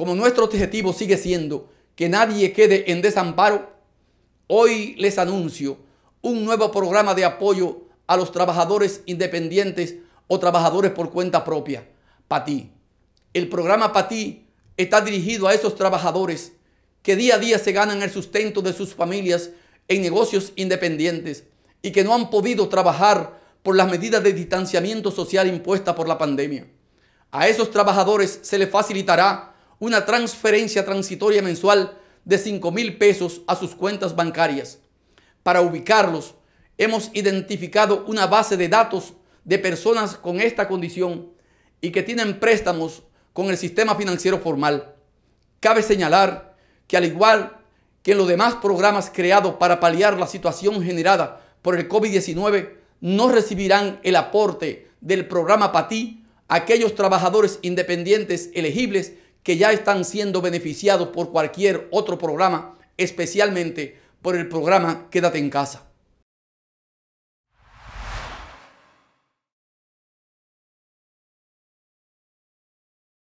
como nuestro objetivo sigue siendo que nadie quede en desamparo, hoy les anuncio un nuevo programa de apoyo a los trabajadores independientes o trabajadores por cuenta propia, PATI. El programa PATI está dirigido a esos trabajadores que día a día se ganan el sustento de sus familias en negocios independientes y que no han podido trabajar por las medidas de distanciamiento social impuestas por la pandemia. A esos trabajadores se les facilitará una transferencia transitoria mensual de 5 mil pesos a sus cuentas bancarias. Para ubicarlos, hemos identificado una base de datos de personas con esta condición y que tienen préstamos con el sistema financiero formal. Cabe señalar que al igual que los demás programas creados para paliar la situación generada por el COVID-19, no recibirán el aporte del programa PATI aquellos trabajadores independientes elegibles que ya están siendo beneficiados por cualquier otro programa, especialmente por el programa Quédate en casa.